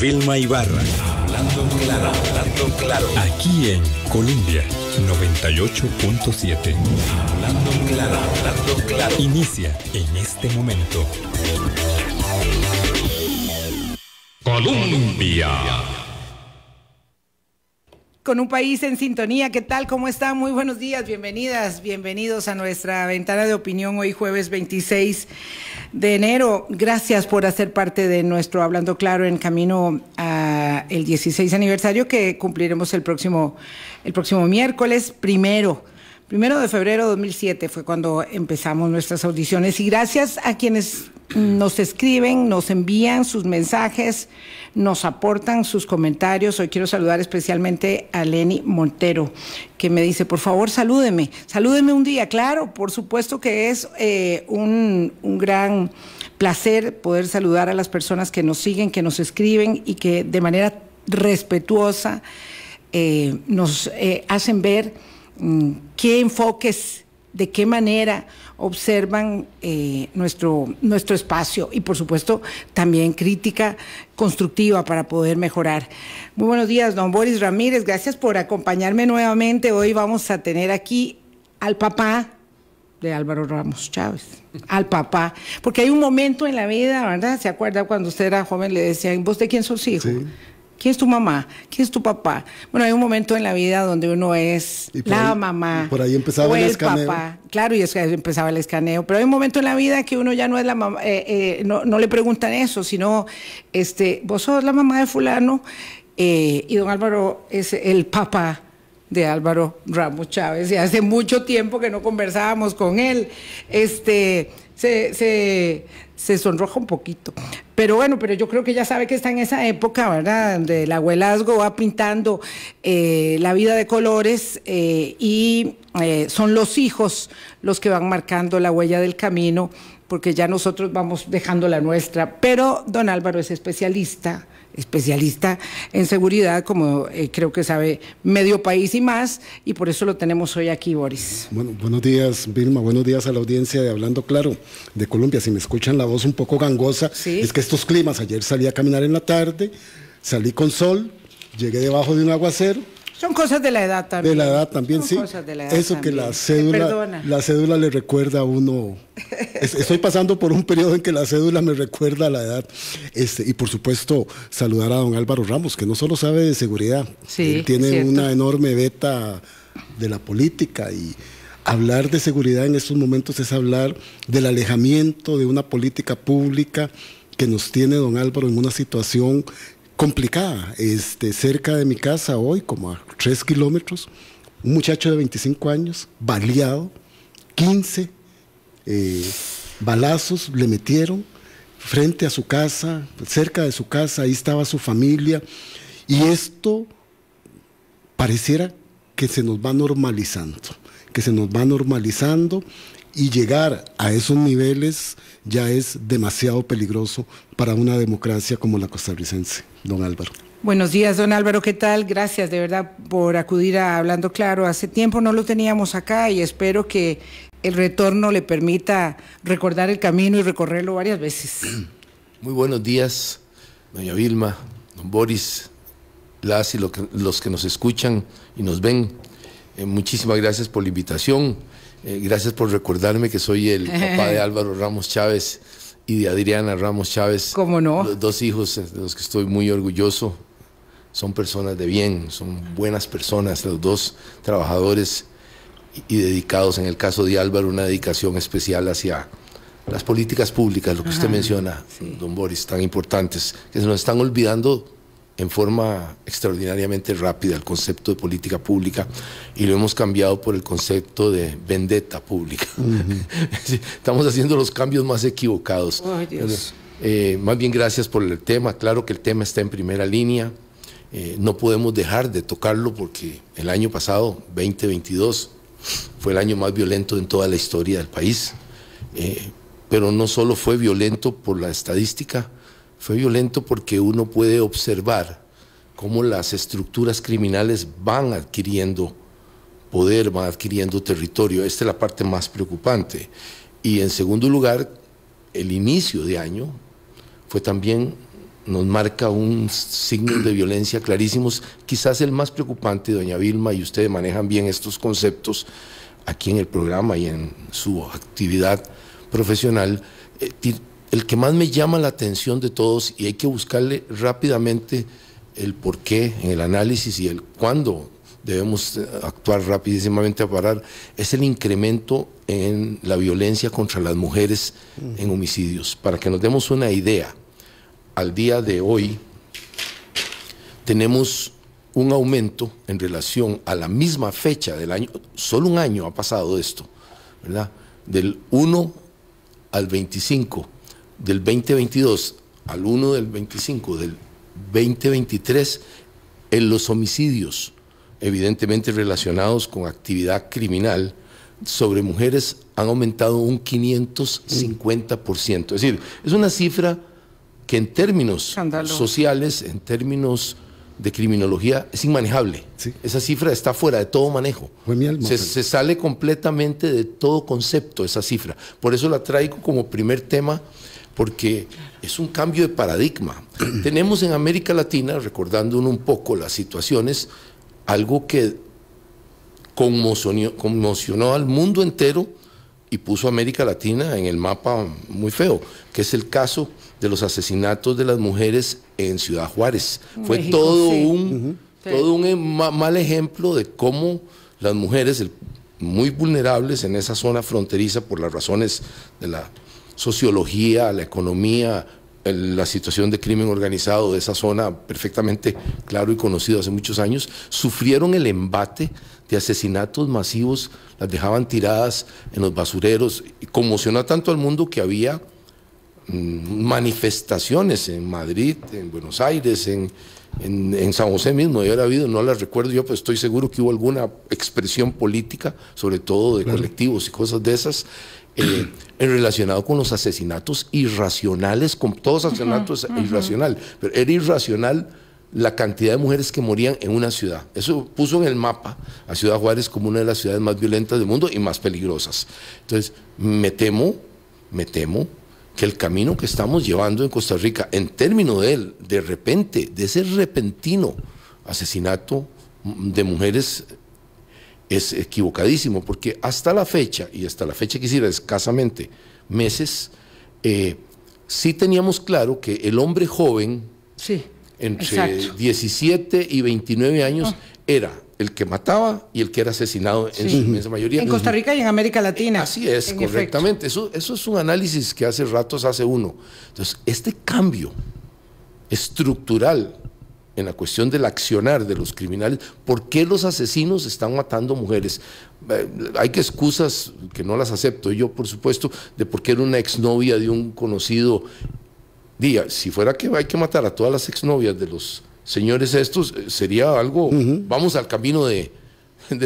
Vilma Ibarra. Hablando claro, hablando claro. Aquí en Colombia 98.7. Hablando claro, hablando claro. Inicia en este momento. Colombia con un país en sintonía. ¿Qué tal? ¿Cómo están? Muy buenos días, bienvenidas, bienvenidos a nuestra ventana de opinión hoy jueves 26 de enero. Gracias por hacer parte de nuestro Hablando Claro en camino al 16 aniversario que cumpliremos el próximo, el próximo miércoles primero Primero de febrero de 2007 fue cuando empezamos nuestras audiciones y gracias a quienes nos escriben, nos envían sus mensajes, nos aportan sus comentarios. Hoy quiero saludar especialmente a Leni Montero, que me dice, por favor, salúdeme, salúdeme un día. Claro, por supuesto que es eh, un, gran placer poder saludar a las personas que nos siguen, que nos escriben y que de manera respetuosa eh, nos eh, hacen ver Mm, qué enfoques, de qué manera observan eh, nuestro, nuestro espacio y por supuesto también crítica constructiva para poder mejorar. Muy buenos días, don Boris Ramírez, gracias por acompañarme nuevamente. Hoy vamos a tener aquí al papá de Álvaro Ramos Chávez, al papá, porque hay un momento en la vida, ¿verdad? ¿Se acuerda cuando usted era joven le decían, ¿vos de quién sos hijo? ¿Quién es tu mamá? ¿Quién es tu papá? Bueno, hay un momento en la vida donde uno es la mamá. por ahí empezaba o el, el escaneo. Papá. Claro, y es, empezaba el escaneo. Pero hay un momento en la vida que uno ya no es la mamá, eh, eh, no, le preguntan eso, sino, este, vos sos la mamá de fulano eh, y don Álvaro es el papá de Álvaro Ramos Chávez. Y hace mucho tiempo que no conversábamos con él. Este, se, se, sonroja un poquito. Pero bueno, pero yo creo que ya sabe que está en esa época, ¿verdad? Donde el abuelazgo va pintando eh, la vida de colores eh, y eh, son los hijos los que van marcando la huella del camino, porque ya nosotros vamos dejando la nuestra. Pero don Álvaro es especialista especialista en seguridad, como eh, creo que sabe medio país y más, y por eso lo tenemos hoy aquí, Boris. Bueno, buenos días, Vilma, buenos días a la audiencia de Hablando Claro de Colombia. Si me escuchan la voz un poco gangosa, es que estos climas, ayer salí a caminar en la tarde, salí con sol, llegué debajo de un aguacero, son cosas de la edad también. De la edad también, sí. Eso que la cédula, la cédula le recuerda a uno. Estoy pasando por un periodo en que la cédula me recuerda a la edad. Este, y por supuesto, saludar a don Álvaro Ramos, que no solo sabe de seguridad, tiene una enorme beta de la política y hablar de seguridad en estos momentos es hablar del alejamiento de una política pública que nos tiene don Álvaro en una situación complicada. Este, cerca de mi casa hoy, como a tres kilómetros, un muchacho de 25 años, baleado, 15 eh, balazos le metieron frente a su casa, cerca de su casa, ahí estaba su familia, y esto pareciera que se nos va normalizando, que se nos va normalizando y llegar a esos niveles ya es demasiado peligroso para una democracia como la costarricense, don Álvaro. Buenos días, don Álvaro, ¿qué tal? Gracias de verdad por acudir a Hablando Claro. Hace tiempo no lo teníamos acá y espero que el retorno le permita recordar el camino y recorrerlo varias veces. Muy buenos días, doña Vilma, don Boris, las y los que nos escuchan y nos ven. Eh, muchísimas gracias por la invitación eh, gracias por recordarme que soy el papá de Álvaro Ramos Chávez y de Adriana Ramos Chávez. Como no? Los dos hijos de los que estoy muy orgulloso. Son personas de bien, son buenas personas, los dos trabajadores y dedicados, en el caso de Álvaro, una dedicación especial hacia las políticas públicas, lo que usted menciona, don Boris, tan importantes, que se nos están olvidando en forma extraordinariamente rápida el concepto de política pública y lo hemos cambiado por el concepto de vendetta pública. Estamos haciendo los cambios más equivocados. Eh, más bien gracias por el tema. Claro que el tema está en primera línea. Eh, no podemos dejar de tocarlo porque el año pasado, 2022, fue el año más violento en toda la historia del país. Eh, pero no solo fue violento por la estadística, fue violento porque uno puede observar cómo las estructuras criminales van adquiriendo poder, van adquiriendo territorio. Esta es la parte más preocupante. Y en segundo lugar, el inicio de año fue también, nos marca un signo de violencia clarísimos, quizás el más preocupante, doña Vilma, y ustedes manejan bien estos conceptos aquí en el programa y en su actividad profesional. Eh, el que más me llama la atención de todos, y hay que buscarle rápidamente el por qué en el análisis y el cuándo debemos eh, actuar rapidísimamente a parar, es el incremento en la violencia contra las mujeres mm. en homicidios. Para que nos demos una idea, al día de hoy tenemos un aumento en relación a la misma fecha del año, solo un año ha pasado esto, ¿verdad? Del 1 al 25 del 2022 al 1 del 25 del 2023 en los homicidios, evidentemente relacionados con actividad criminal, sobre mujeres han aumentado un 550%. Es decir, es una cifra que en términos sociales, en términos de criminología, es inmanejable. Esa cifra está fuera de todo manejo. se, sale completamente de todo concepto esa cifra. Por eso la traigo como primer tema porque es un cambio de paradigma. Tenemos en América Latina, recordando un poco las situaciones, algo que conmocionó, al mundo entero y puso a América Latina en el mapa muy feo, que es el caso de los asesinatos de las mujeres en Ciudad Juárez. Fue todo, un, todo eh, un mal ejemplo de cómo las mujeres muy vulnerables en esa zona fronteriza por las razones de la sociología, la economía, la situación de crimen organizado de esa zona, perfectamente claro y conocido hace muchos años, sufrieron el embate de asesinatos masivos, las dejaban tiradas en los basureros. Y conmocionó tanto al mundo que había mm, manifestaciones en Madrid, en Buenos Aires, en, San José mismo, habido, no las recuerdo yo, pero estoy seguro que hubo alguna expresión política, sobre todo de colectivos y cosas de esas. Eh, relacionado con los asesinatos irracionales, con todos asesinatos irracionales, pero era irracional la cantidad de mujeres que morían en una ciudad. Eso puso en el mapa a Ciudad Juárez como una de las ciudades más violentas del mundo y más peligrosas. Entonces, me temo, me temo que el camino que estamos llevando en Costa Rica, en términos de él, de repente, de ese repentino asesinato de mujeres es equivocadísimo, porque hasta la fecha, y hasta la fecha quisiera escasamente meses, eh, sí teníamos claro que el hombre joven, entre 17 y 29 años, ah. era el que mataba y el que era asesinado en su inmensa mayoría. En Costa Rica y en América eh, Latina. Así es, correctamente. Eso, eso, es un análisis que hace ratos hace uno. Entonces, este cambio estructural en la cuestión del accionar de los criminales, ¿por qué los asesinos están matando mujeres? Eh, hay que excusas que no las acepto yo, por supuesto, de por qué era una exnovia de un conocido. Día, si fuera que hay que matar a todas las exnovias de los señores estos, eh, sería algo, vamos al camino de,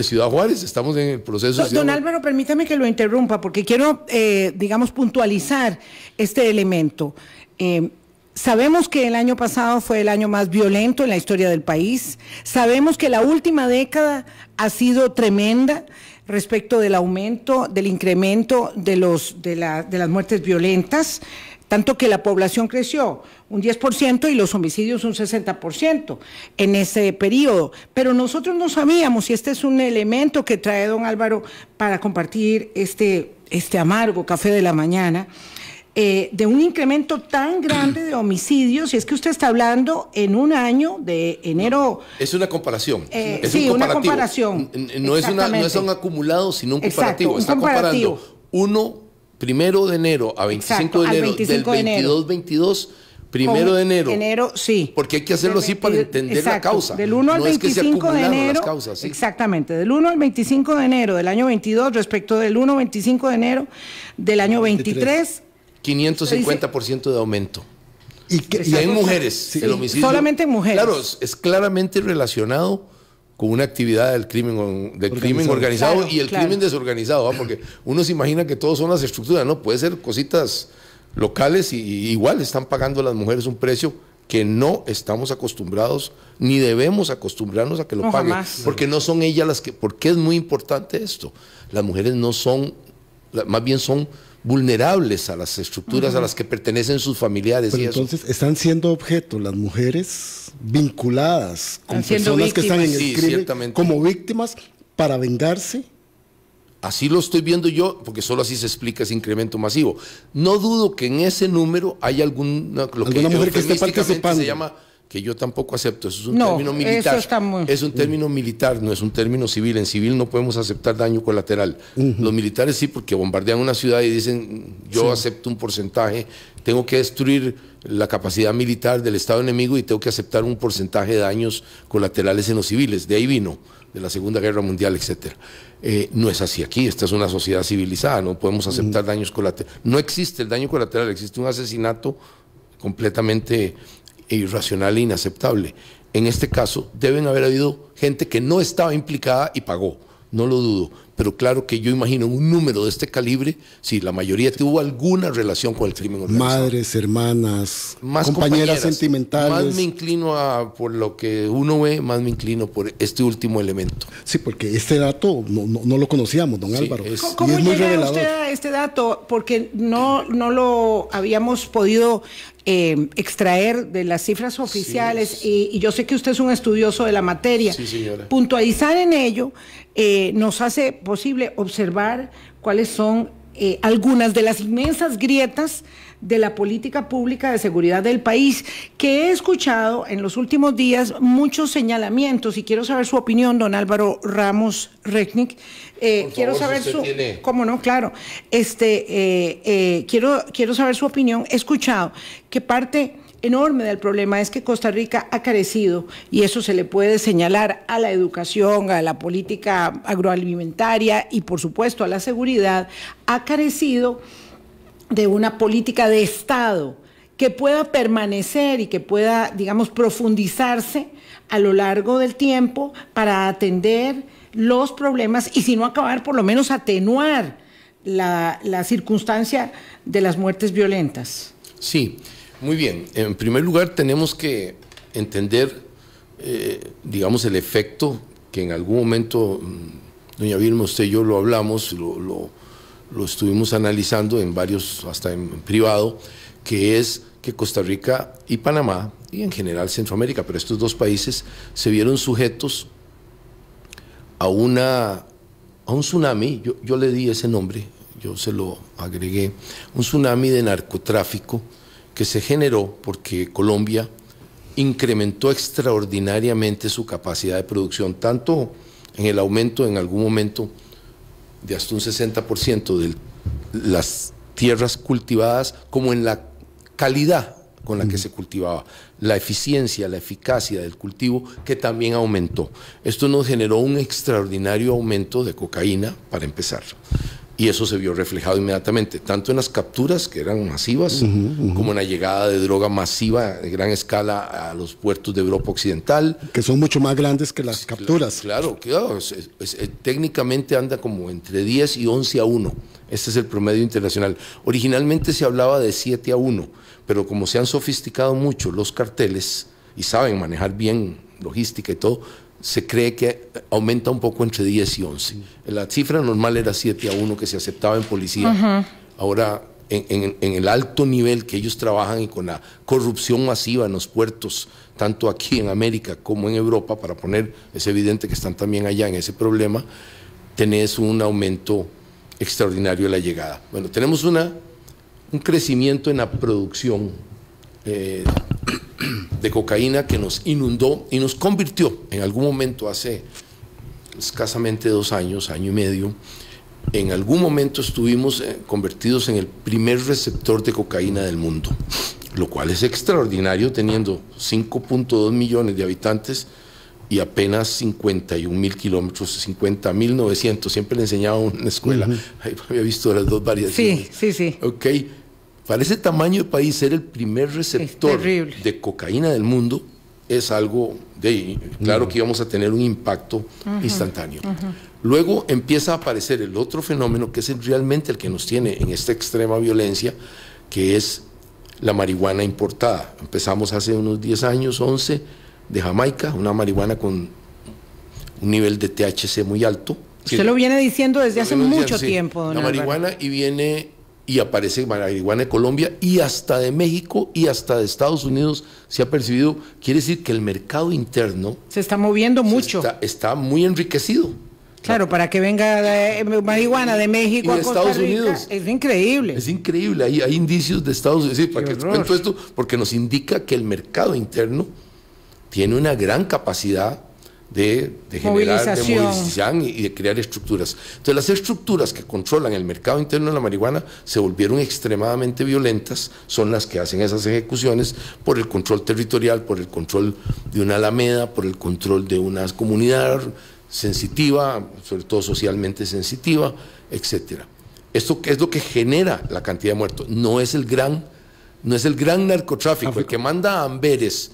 Ciudad Juárez, estamos en el proceso. don, don Álvaro, permítame que lo interrumpa porque quiero, eh, digamos, puntualizar este elemento. Eh, Sabemos que el año pasado fue el año más violento en la historia del país. Sabemos que la última década ha sido tremenda respecto del aumento, del incremento de, los, de, las muertes violentas, tanto que la población creció un 10% y los homicidios un 60% en ese periodo. Pero nosotros no sabíamos, y este es un elemento que trae don Álvaro para compartir este, este amargo café de la mañana, eh, de un incremento tan grande de homicidios, y es que usted está hablando en un año de enero. Es una comparación. Eh, es sí, una comparación. No es, una, no un acumulado, sino un comparativo. está comparando uno primero de enero a 25 de enero del 22-22. Primero de enero. enero, sí. Porque hay que hacerlo así para entender la causa. Del 1 al 25 es de enero. causas, Exactamente, del 1 al 25 de enero del año 22 respecto del 1 25 de enero del año 23 550% de aumento. Y, hay mujeres, el homicidio. Solamente mujeres. Claro, es claramente relacionado con una actividad del crimen, del organizado. crimen organizado y el crimen desorganizado, porque uno se imagina que todos son las estructuras, ¿no? Puede ser cositas locales y, igual están pagando las mujeres un precio que no estamos acostumbrados ni debemos acostumbrarnos a que lo paguen, porque no son ellas las que, porque es muy importante esto, las mujeres no son, más bien son vulnerables a las estructuras a las que pertenecen sus familiares. y entonces están siendo objeto las mujeres vinculadas con personas que están en el como víctimas para vengarse. Así lo estoy viendo yo, porque solo así se explica ese incremento masivo. No dudo que en ese número hay alguna, lo mujer que esté participando. se llama que yo tampoco acepto. Eso es un término militar. Es un término militar, no es un término civil. En civil no podemos aceptar daño colateral. Los militares sí, porque bombardean una ciudad y dicen, yo acepto un porcentaje, tengo que destruir la capacidad militar del Estado enemigo y tengo que aceptar un porcentaje de daños colaterales en los civiles. De ahí vino, de la Segunda Guerra Mundial, etc. Eh, no es así aquí, esta es una sociedad civilizada, no podemos aceptar mm. daños colaterales. No existe el daño colateral, existe un asesinato completamente e irracional e inaceptable. En este caso, deben haber habido gente que no estaba implicada y pagó, no lo dudo. Pero claro que yo imagino un número de este calibre, si la mayoría tuvo alguna relación con el crimen organizado. Madres, hermanas, compañeras, sentimentales. Más me inclino a, por lo que uno ve, más me inclino por este último elemento. Sí, porque este dato no, lo conocíamos, don Álvaro. Es, ¿Cómo, llega usted a este dato? Porque no, no lo habíamos podido eh, extraer de las cifras oficiales, y, yo sé que usted es un estudioso de la materia, sí, puntualizar en ello eh, nos hace posible observar cuáles son eh, algunas de las inmensas grietas de la política pública de seguridad del país, que he escuchado en los últimos días muchos señalamientos y quiero saber su opinión, don Álvaro Ramos Recknick, eh, quiero saber su, cómo no, claro. Este, eh, eh, quiero, quiero saber su opinión. He escuchado que parte enorme del problema es que Costa Rica ha carecido, y eso se le puede señalar a la educación, a la política agroalimentaria y por supuesto a la seguridad, ha carecido de una política de Estado que pueda permanecer y que pueda, digamos, profundizarse a lo largo del tiempo para atender los problemas y si no acabar, por lo menos atenuar la, circunstancia de las muertes violentas. Sí, muy bien. En primer lugar, tenemos que entender, eh, digamos, el efecto que en algún momento, mm, doña Vilma, usted y yo lo hablamos, lo, lo, estuvimos analizando en varios, hasta en privado, que es que Costa Rica y Panamá, y en general Centroamérica, pero estos dos países se vieron sujetos a, una, a un tsunami, yo, yo le di ese nombre, yo se lo agregué, un tsunami de narcotráfico que se generó porque Colombia incrementó extraordinariamente su capacidad de producción, tanto en el aumento en algún momento de hasta un 60% de las tierras cultivadas como en la calidad con la que se cultivaba, la eficiencia, la eficacia del cultivo, que también aumentó. Esto nos generó un extraordinario aumento de cocaína, para empezar. Y eso se vio reflejado inmediatamente, tanto en las capturas, que eran masivas, como en la llegada de droga masiva de gran escala a los puertos de Europa Occidental. Que son mucho más grandes que las capturas. Claro, claro eh, técnicamente anda como entre 10 y 11 a 1. Este es el promedio internacional. Originalmente se hablaba de 7 a 1 pero como se han sofisticado mucho los carteles y saben manejar bien logística y todo, se cree que aumenta un poco entre 10 y 11. Mm. La cifra normal era 7 a 1 que se aceptaba en policía. Ahora, en, en, el alto nivel que ellos trabajan y con la corrupción masiva en los puertos, tanto aquí en América como en Europa, para poner, es evidente que están también allá en ese problema, tenés un aumento extraordinario de la llegada. Bueno, tenemos una un crecimiento en la producción eh, de cocaína que nos inundó y nos convirtió en algún momento hace escasamente dos años, año y medio, en algún momento estuvimos eh, convertidos en el primer receptor de cocaína del mundo, lo cual es extraordinario teniendo 5.2 millones de habitantes y apenas 51 mil kilómetros, 50 mil 900. Siempre le enseñaba en una escuela, había visto las dos variaciones. Sí, sí, sí. Ok. Para ese tamaño de país ser el primer receptor de cocaína del mundo es algo de claro que íbamos a tener un impacto instantáneo. Luego empieza a aparecer el otro fenómeno que es realmente el que nos tiene en esta extrema violencia, que es la marihuana importada. Empezamos hace unos 10 años, 11, de Jamaica, una marihuana con un nivel de THC muy alto. Usted lo viene diciendo desde hace mucho tiempo, don La marihuana y viene y aparece marihuana de Colombia y hasta de México y hasta de Estados Unidos se ha percibido. Quiere decir que el mercado interno... Se está moviendo mucho. Está, muy enriquecido. Claro, para que venga eh, marihuana de México y de Estados Unidos. Es increíble. Es increíble. Hay, hay indicios de Estados Unidos. Sí, para Qué cuento esto, porque nos indica que el mercado interno tiene una gran capacidad de, generar, de movilización y de crear estructuras. Entonces las estructuras que controlan el mercado interno de la marihuana se volvieron extremadamente violentas, son las que hacen esas ejecuciones por el control territorial, por el control de una alameda, por el control de una comunidad sensitiva, sobre todo socialmente sensitiva, etcétera. Esto es lo que genera la cantidad de muertos, no es el gran, no es el gran narcotráfico, el que manda a Amberes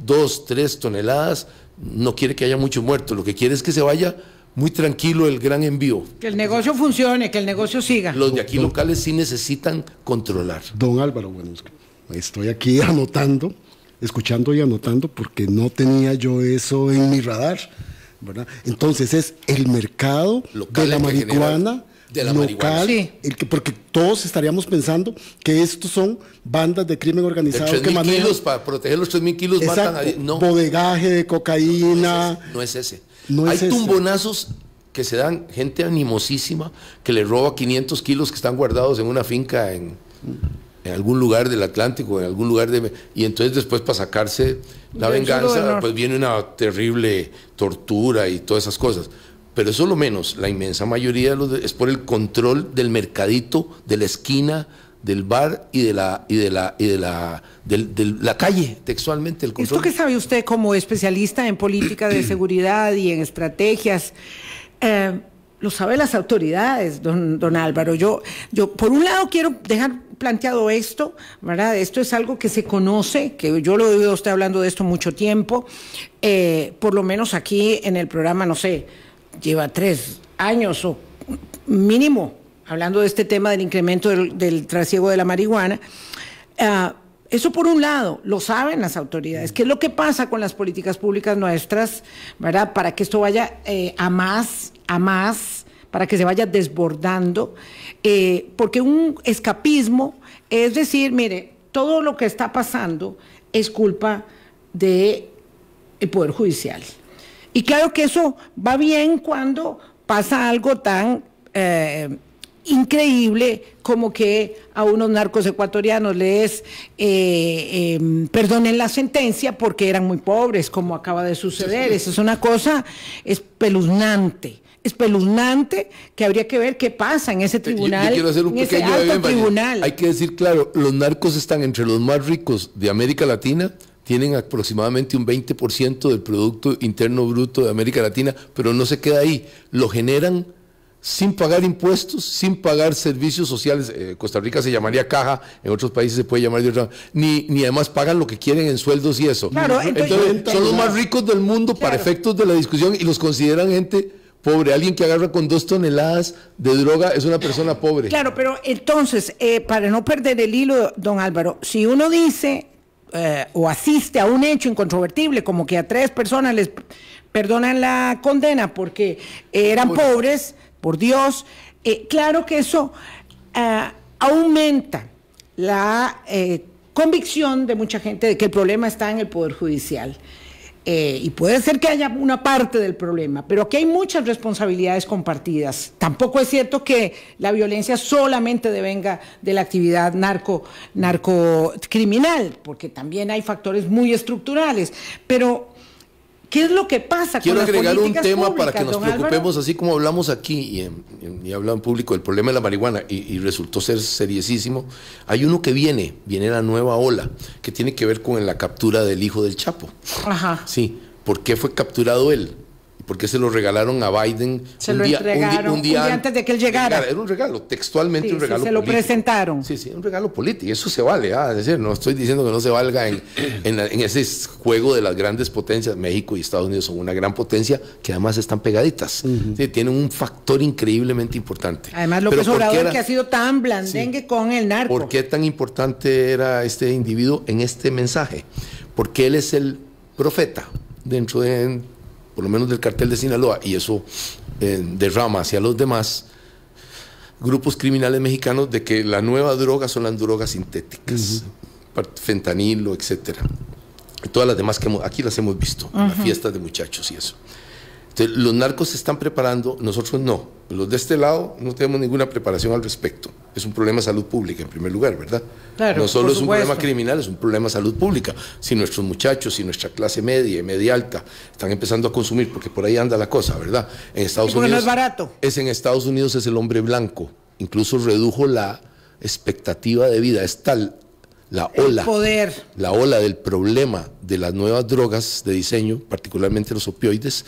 dos, tres toneladas no quiere que haya muchos muertos, lo que quiere es que se vaya muy tranquilo el gran envío. Que el negocio funcione, que el negocio siga. Los de aquí locales sí necesitan controlar. Don Álvaro, bueno, estoy aquí anotando, escuchando y anotando porque no tenía yo eso en mi radar. Entonces es el mercado de la marihuana de la local, porque todos estaríamos pensando que estos son bandas de crimen organizado que manejan kilos, para proteger los mil kilos bodegaje de cocaína. No, es ese. Hay tumbonazos que se dan gente animosísima que le roba 500 kilos que están guardados en una finca en, algún lugar del Atlántico, en algún lugar de y entonces después para sacarse la venganza, pues viene una terrible tortura y todas esas cosas pero eso lo menos. La inmensa mayoría es por el control del mercadito, de la esquina, del bar y de la y de la y de la del, la calle textualmente Esto que sabe usted como especialista en política de seguridad y en estrategias. Eh, lo saben las autoridades, don, don Álvaro. Yo, yo, por un lado, quiero dejar planteado esto, ¿verdad? Esto es algo que se conoce, que yo lo he oído usted hablando de esto mucho tiempo, eh, por lo menos aquí en el programa, no sé, lleva tres años o mínimo hablando de este tema del incremento del, trasiego de la marihuana. Ah, eso por un lado, lo saben las autoridades. ¿Qué es lo que pasa con las políticas públicas nuestras, verdad? Para que esto vaya eh, a más, a más, para que se vaya desbordando. Eh, porque un escapismo es decir, mire, todo lo que está pasando es culpa del Poder Judicial. Y claro que eso va bien cuando pasa algo tan eh, increíble como que a unos narcos ecuatorianos les eh, em, perdonen la sentencia porque eran muy pobres, como acaba de suceder. Eso es una cosa espeluznante espeluznante que habría que ver qué pasa en ese eh, tribunal. Yo, yo quiero hacer un pequeño tribunal. Hay que decir claro, los narcos están entre los más ricos de América Latina, tienen aproximadamente un 20% del Producto Interno Bruto de América Latina, pero no se queda ahí, lo generan sin pagar impuestos, sin pagar servicios sociales, eh, Costa Rica se llamaría caja, en otros países se puede llamar de otra ni, ni además pagan lo que quieren en sueldos y eso. Claro, entonces, son los más ricos del mundo para efectos de la discusión y los consideran gente pobre. Alguien que agarra con dos toneladas de droga es una persona pobre. Claro, pero entonces, eh, para no perder el hilo, don Álvaro, si uno dice eh, o asiste a un hecho incontrovertible, como que a tres personas les perdonan la condena porque eran pobres, por Dios, eh, claro que eso eh, aumenta la convicción de mucha gente de que el problema está en el Poder Judicial. Eh, y puede ser que haya una parte del problema, pero aquí hay muchas responsabilidades compartidas. Tampoco es cierto que la violencia solamente devenga de la actividad narco, criminal porque también hay factores muy estructurales, pero ¿Qué es lo que pasa? Quiero agregar un tema para que nos preocupemos, así como hablamos aquí y, en, en público del problema de la marihuana y, resultó ser seriesísimo. Hay uno que viene, viene la nueva ola, que tiene que ver con la captura del hijo del Chapo. Ajá. Sí, ¿por qué fue capturado él? porque se lo regalaron a Biden se un, lo día, antes de que él llegara. Era un regalo, textualmente un regalo. se lo presentaron. Sí, sí, un regalo político. Eso se vale, a ah, decir, no estoy diciendo que no se valga en, ese juego de las grandes potencias. México y Estados Unidos son una gran potencia que además están pegaditas. tienen un factor increíblemente importante. Además, que es Obrador, es que ha sido tan blandengue con el narco. ¿Por qué tan importante era este individuo en este mensaje? Porque él es el profeta dentro de por lo menos del cartel de Sinaloa, y eso eh, derrama hacia los demás grupos criminales mexicanos de que la nueva droga son las drogas sintéticas, fentanilo, etcétera. todas las demás que aquí las hemos visto, la fiesta las fiestas de muchachos y eso. Este, los narcos se están preparando, nosotros no. Los de este lado no tenemos ninguna preparación al respecto. Es un problema de salud pública, en primer lugar, ¿verdad? no solo es un problema criminal, es un problema de salud pública. Si nuestros muchachos, si nuestra clase media y media alta están empezando a consumir, porque por ahí anda la cosa, ¿verdad? En Estados Unidos. es en Estados Unidos es el hombre blanco. Incluso redujo la expectativa de vida. Es tal la ola, poder. la ola del problema de las nuevas drogas de diseño, particularmente los opioides,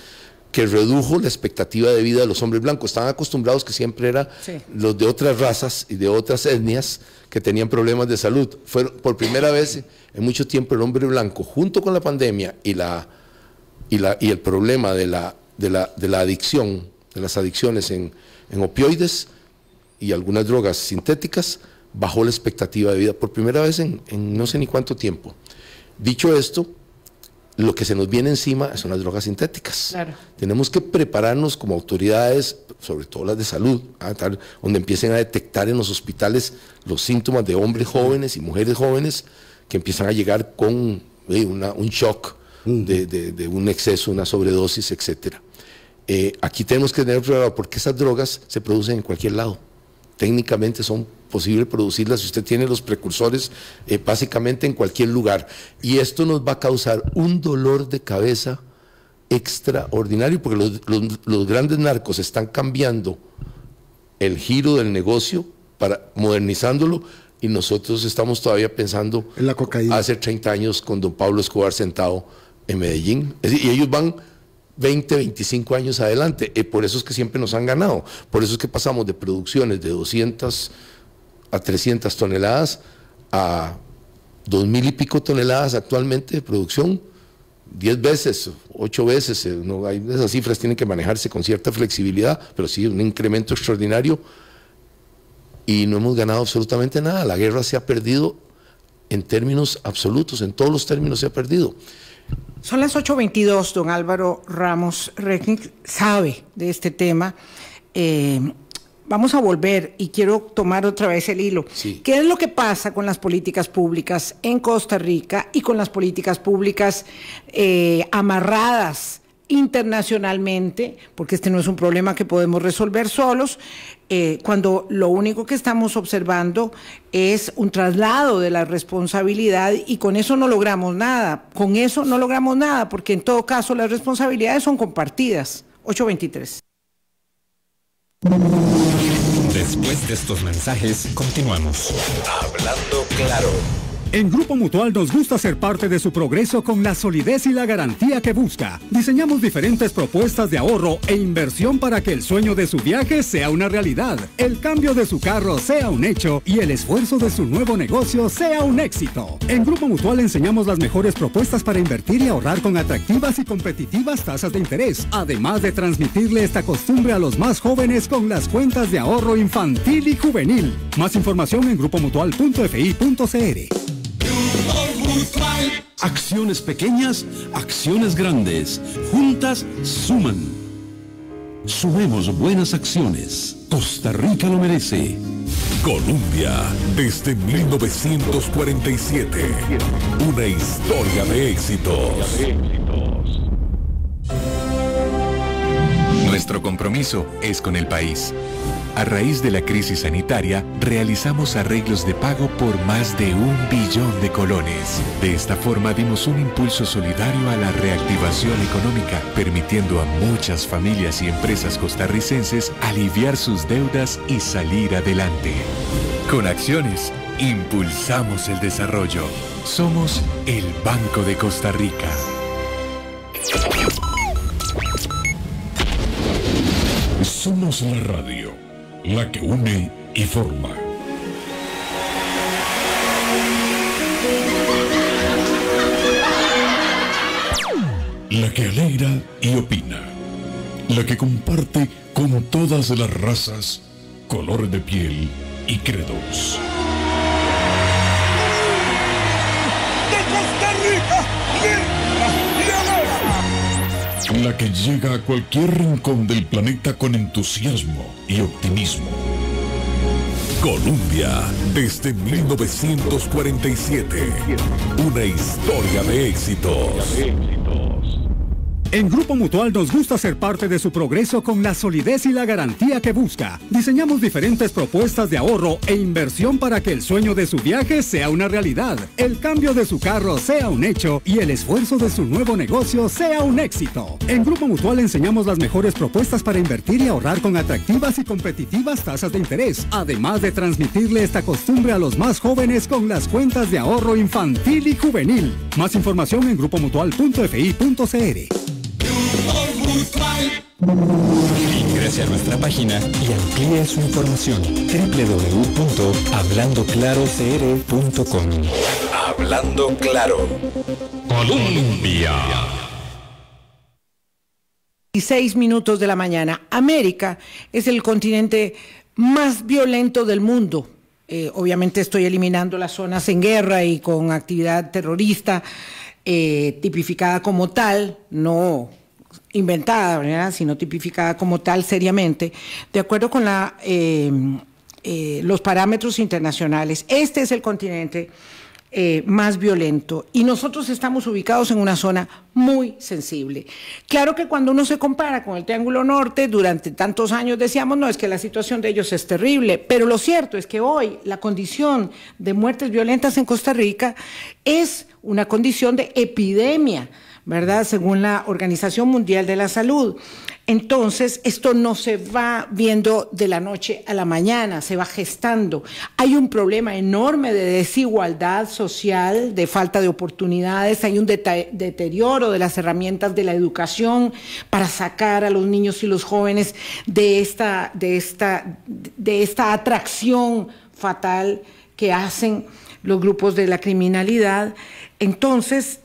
que redujo la expectativa de vida de los hombres blancos. Estaban acostumbrados que siempre eran los de otras razas y de otras etnias que tenían problemas de salud. Fue por primera vez en mucho tiempo el hombre blanco, junto con la pandemia y, la, y, la, y el problema de la, de, la, adicción, de las adicciones en, opioides y algunas drogas sintéticas, bajó la expectativa de vida por primera vez en no sé ni cuánto tiempo. Dicho esto, lo que se nos viene encima son las drogas sintéticas. Tenemos que prepararnos como autoridades, sobre todo las de salud, ¿ah? donde empiecen a detectar en los hospitales los síntomas de hombres jóvenes y mujeres jóvenes que empiezan a llegar con eh, un shock de, un exceso, una sobredosis, etc. Eh, aquí tenemos que tener cuidado porque esas drogas se producen en cualquier lado. Técnicamente son posible producirla si usted tiene los precursores eh, básicamente en cualquier lugar. Y esto nos va a causar un dolor de cabeza extraordinario, porque los, grandes narcos están cambiando el giro del negocio para modernizándolo y nosotros estamos todavía pensando en la cocaína. Hace 30 años con don Pablo Escobar sentado en Medellín. y ellos van 20, 25 años adelante. y por eso es que siempre nos han ganado. Por eso es que pasamos de producciones de 200 a 300 toneladas a mil y pico toneladas actualmente de producción, 10 veces, 8 veces, eh, no, hay, esas cifras tienen que manejarse con cierta flexibilidad, pero sí, un incremento extraordinario y no hemos ganado absolutamente nada. La guerra se ha perdido en términos absolutos, en todos los términos se ha perdido. Son las 8.22, don Álvaro Ramos Reckling, sabe de este tema. Eh, vamos a volver y quiero tomar otra vez el hilo. ¿Qué es lo que pasa con las políticas públicas en Costa Rica y con las políticas públicas eh, amarradas? internacionalmente, porque este no es un problema que podemos resolver solos, eh, cuando lo único que estamos observando es un traslado de la responsabilidad y con eso no logramos nada, con eso no logramos nada, porque en todo caso las responsabilidades son compartidas. 823. Después de estos mensajes, continuamos. Hablando claro. En Grupo Mutual nos gusta ser parte de su progreso con la solidez y la garantía que busca. Diseñamos diferentes propuestas de ahorro e inversión para que el sueño de su viaje sea una realidad, el cambio de su carro sea un hecho y el esfuerzo de su nuevo negocio sea un éxito. En Grupo Mutual enseñamos las mejores propuestas para invertir y ahorrar con atractivas y competitivas tasas de interés, además de transmitirle esta costumbre a los más jóvenes con las cuentas de ahorro infantil y juvenil. Más información en grupomutual.fi.cr. Acciones pequeñas, acciones grandes, juntas suman. Subimos buenas acciones. Costa Rica lo merece. Colombia, desde 1947. Una historia de éxitos. Nuestro compromiso es con el país a raíz de la crisis sanitaria, realizamos arreglos de pago por más de un billón de colones. De esta forma dimos un impulso solidario a la reactivación económica, permitiendo a muchas familias y empresas costarricenses aliviar sus deudas y salir adelante. Con acciones, impulsamos el desarrollo. Somos el Banco de Costa Rica. Somos la radio la que une y forma. La que alegra y opina. La que comparte con todas las razas, color de piel y credos. la que llega a cualquier rincón del planeta con entusiasmo y optimismo. Colombia, desde 1947, una historia de éxitos. En Grupo Mutual nos gusta ser parte de su progreso con la solidez y la garantía que busca. Diseñamos diferentes propuestas de ahorro e inversión para que el sueño de su viaje sea una realidad, el cambio de su carro sea un hecho y el esfuerzo de su nuevo negocio sea un éxito. En Grupo Mutual enseñamos las mejores propuestas para invertir y ahorrar con atractivas y competitivas tasas de interés, además de transmitirle esta costumbre a los más jóvenes con las cuentas de ahorro infantil y juvenil. Más información en grupomutual.fi.cr. Ingrese a nuestra página y amplíe su información www.hablandoclarocr.com Hablando Claro Colombia 16 minutos de la mañana. América es el continente más violento del mundo. Eh, obviamente estoy eliminando las zonas en guerra y con actividad terrorista eh, tipificada como tal, no inventada, ¿verdad? sino tipificada como tal seriamente, de acuerdo con la, eh, eh, los parámetros internacionales. Este es el continente eh, más violento y nosotros estamos ubicados en una zona muy sensible. Claro que cuando uno se compara con el Triángulo Norte, durante tantos años decíamos, no, es que la situación de ellos es terrible, pero lo cierto es que hoy la condición de muertes violentas en Costa Rica es una condición de epidemia ¿verdad? Según la Organización Mundial de la Salud. Entonces, esto no se va viendo de la noche a la mañana, se va gestando. Hay un problema enorme de desigualdad social, de falta de oportunidades, hay un deterioro de las herramientas de la educación para sacar a los niños y los jóvenes de esta, de esta, de esta atracción fatal que hacen los grupos de la criminalidad. Entonces,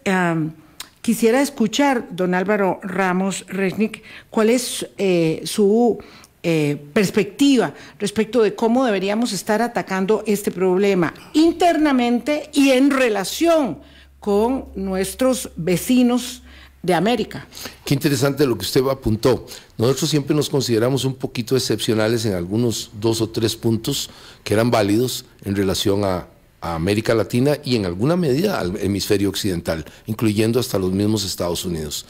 Quisiera escuchar, don Álvaro Ramos Resnick, cuál es eh, su eh, perspectiva respecto de cómo deberíamos estar atacando este problema internamente y en relación con nuestros vecinos de América. Qué interesante lo que usted apuntó. Nosotros siempre nos consideramos un poquito excepcionales en algunos dos o tres puntos que eran válidos en relación a, a América Latina y en alguna medida al hemisferio occidental, incluyendo hasta los mismos Estados Unidos.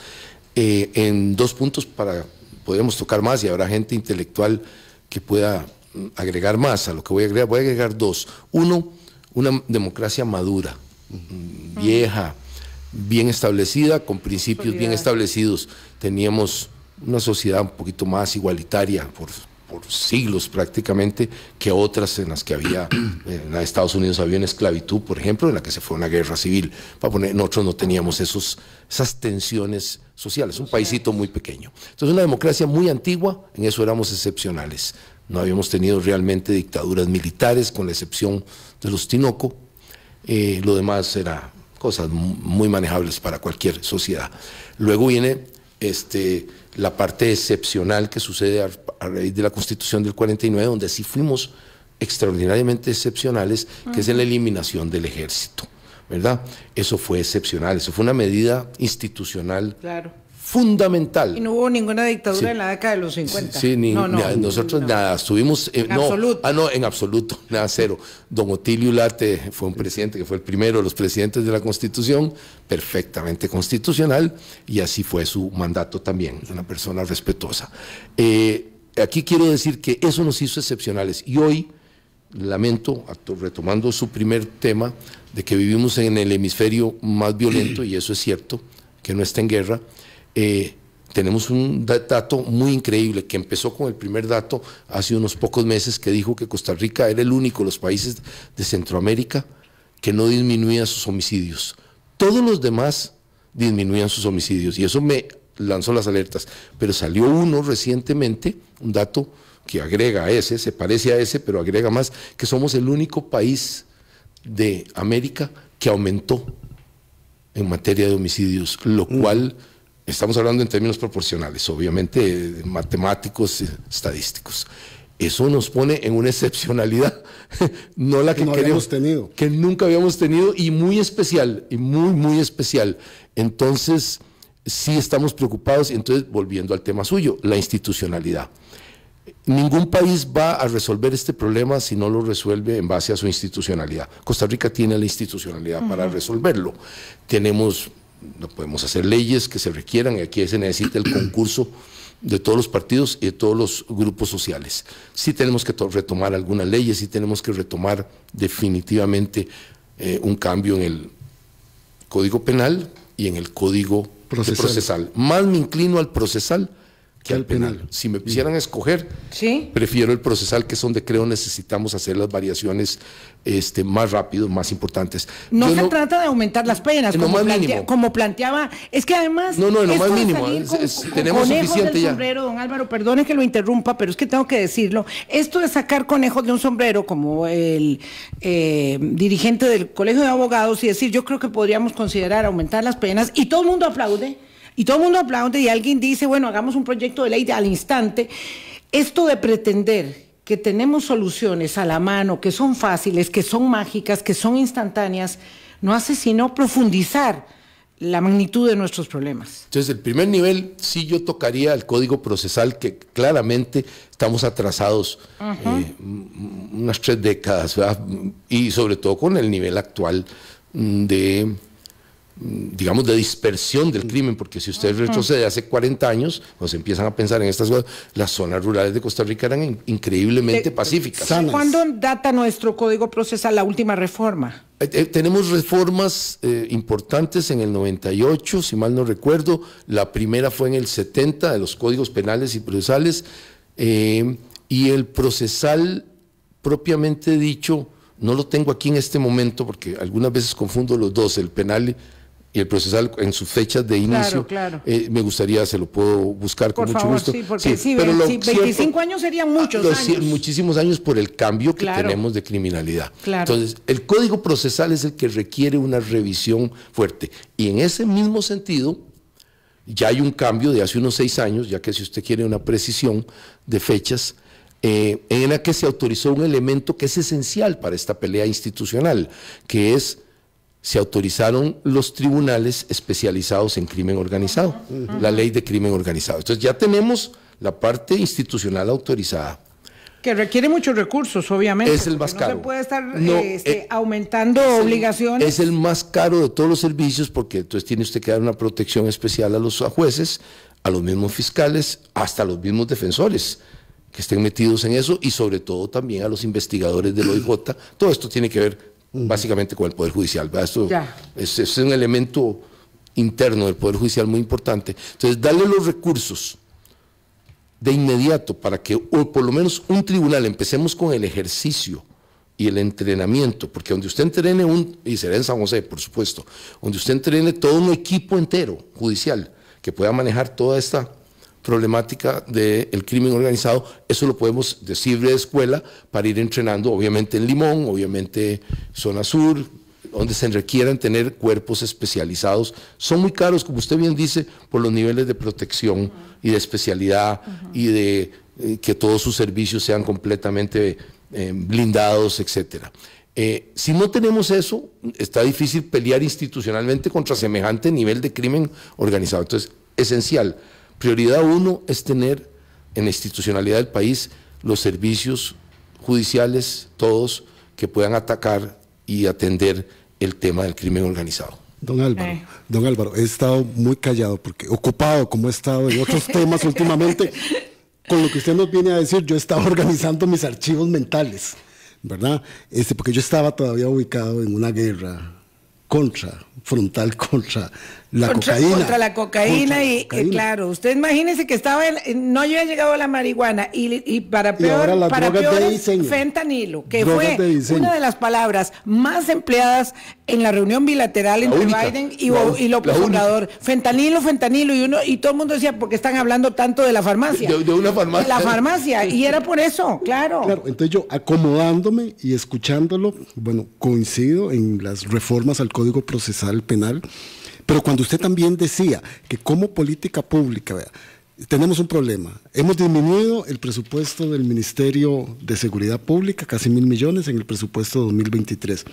Eh, en dos puntos para podemos tocar más y habrá gente intelectual que pueda mm, agregar más a lo que voy a agregar. Voy a agregar dos. Uno, una democracia madura, mm, vieja, bien establecida, con principios bien establecidos. Teníamos una sociedad un poquito más igualitaria, por, siglos prácticamente que otras en las que había, en Estados Unidos había una esclavitud, por ejemplo, en la que se fue una guerra civil. Para poner, nosotros no teníamos esos, esas tensiones sociales, un paísito muy pequeño. Entonces una democracia muy antigua, en eso éramos excepcionales. No habíamos tenido realmente dictaduras militares, con la excepción de los Tinoco. Eh, lo demás era cosas muy manejables para cualquier sociedad. Luego viene este la parte excepcional que sucede a, raíz de la Constitución del 49, donde sí fuimos extraordinariamente excepcionales, que es en la eliminación del ejército, ¿verdad? Eso fue excepcional, eso fue una medida institucional claro fundamental. Y no hubo ninguna dictadura en la década de los 50. nosotros nada, estuvimos... Eh, en absoluto. Ah, no, en absoluto, nada, cero. Don Otilio Late fue un presidente que fue el primero de los presidentes de la Constitución, perfectamente constitucional, y así fue su mandato también, una persona respetuosa. Eh, aquí quiero decir que eso nos hizo excepcionales, y hoy, lamento, retomando su primer tema, de que vivimos en el hemisferio más violento, y eso es cierto, que no está en guerra, eh, tenemos un dato muy increíble que empezó con el primer dato hace unos pocos meses que dijo que Costa Rica era el único de los países de Centroamérica que no disminuía sus homicidios. Todos los demás disminuían sus homicidios y eso me lanzó las alertas. Pero salió uno recientemente, un dato que agrega a ese, se parece a ese, pero agrega más, que somos el único país de América que aumentó en materia de homicidios, lo mm. cual Estamos hablando en términos proporcionales, obviamente matemáticos, estadísticos. Eso nos pone en una excepcionalidad, no la que, habíamos tenido. Que nunca habíamos tenido y muy especial, y muy, muy especial. Entonces, sí estamos preocupados, y entonces, volviendo al tema suyo, la institucionalidad. Ningún país va a resolver este problema si no lo resuelve en base a su institucionalidad. Costa Rica tiene la institucionalidad para resolverlo. Tenemos no podemos hacer leyes que se requieran, y aquí se necesita el concurso de todos los partidos y de todos los grupos sociales. Sí tenemos que retomar algunas leyes, sí tenemos que retomar definitivamente eh, un cambio en el Código Penal y en el Código procesal. Más me inclino al procesal que al penal. Si me quisieran escoger, prefiero el procesal, que son de creo necesitamos hacer las variaciones este, más rápidos, más importantes. No se trata de aumentar las penas, como, planteaba. Es que además. No, no, en más mínimo. tenemos suficiente del sombrero, don Álvaro, perdone que lo interrumpa, pero es que tengo que decirlo. Esto de sacar conejos de un sombrero, como el eh, dirigente del Colegio de Abogados, y decir, yo creo que podríamos considerar aumentar las penas, y todo el mundo aplaude. Y todo el mundo aplaude y alguien dice, bueno, hagamos un proyecto de ley al instante. Esto de pretender que tenemos soluciones a la mano, que son fáciles, que son mágicas, que son instantáneas, no hace sino profundizar la magnitud de nuestros problemas. Entonces, el primer nivel, sí yo tocaría el código procesal, que claramente estamos atrasados eh, unas tres décadas, y sobre todo con el nivel actual mm, de Mm, digamos, de dispersión del crimen, porque si usted retrocede hace 40 años, se pues empiezan a pensar en estas cosas, las zonas rurales de Costa Rica eran increíblemente eh, pacíficas. cuando ¿Cuándo data nuestro Código Procesal la última reforma? Eh, eh, tenemos reformas importantes en el 98, si mal no recuerdo, la primera fue en el 70 de los códigos penales y procesales, y el procesal propiamente dicho, no lo tengo aquí en este momento porque algunas veces confundo los dos, el penal y el procesal en sus fechas de inicio. Eh, me gustaría, se lo puedo buscar con mucho gusto. Sí, porque 25 años serían ah, muchos años. Muchísimos años por el cambio que tenemos de criminalidad. Entonces, el código procesal es el que requiere una revisión fuerte. Y en ese mismo sentido, ya hay un cambio de hace unos seis años, ya que si usted quiere una precisión de fechas, eh, en la que se autorizó un elemento que es esencial para esta pelea institucional, que es se autorizaron los tribunales especializados en crimen organizado, la ley de crimen organizado. Entonces ya tenemos la parte institucional autorizada. Que requiere muchos recursos, obviamente. Es el más caro. No se puede estar eh, eh, este, aumentando obligaciones. es el más caro de todos los servicios porque entonces tiene usted que dar una protección especial a los jueces, a los mismos fiscales, hasta a los mismos defensores que estén metidos en eso y sobre todo también a los investigadores del OIJ. Todo esto tiene que ver básicamente con el Poder Judicial. Esto es, es, un elemento interno del Poder Judicial muy importante. Entonces, darle los recursos de inmediato para que, o por lo menos un tribunal, empecemos con el ejercicio y el entrenamiento, porque donde usted entrene un, y será en San José, por supuesto, donde usted entrene todo un equipo entero judicial que pueda manejar toda esta problemática del crimen organizado, eso lo podemos decir de escuela para ir entrenando, obviamente en Limón, obviamente zona sur, donde se requieran tener cuerpos especializados. Son muy caros, como usted bien dice, por los niveles de protección y de especialidad y de eh, que todos sus servicios sean completamente eh, blindados, etcétera. Eh, si no tenemos eso, está difícil pelear institucionalmente contra semejante nivel de crimen organizado. Entonces, esencial, Prioridad uno es tener en la institucionalidad del país los servicios judiciales, todos, que puedan atacar y atender el tema del crimen organizado. Don Álvaro, eh. don Álvaro, he estado muy callado porque ocupado como he estado en otros temas últimamente, con lo que usted nos viene a decir, yo estaba organizando mis archivos mentales, ¿verdad? Este, porque yo estaba todavía ubicado en una guerra contra, frontal contra contra, la cocaína y, eh, claro, usted imagínese que estaba, no había llegado la marihuana y, para peor, para peor fentanilo, que fue una de las palabras más empleadas en la reunión bilateral entre Biden y, lo y Fentanilo, fentanilo, y uno y todo el mundo decía, ¿por qué están hablando tanto de la farmacia? De, una farmacia. La farmacia, y era por eso, claro. Claro, entonces yo acomodándome y escuchándolo, bueno, coincido en las reformas al Código Procesal Penal. Pero cuando usted también decía que como política pública, tenemos un problema. Hemos disminuido el presupuesto del Ministerio de Seguridad Pública, casi mil millones en el presupuesto 2023.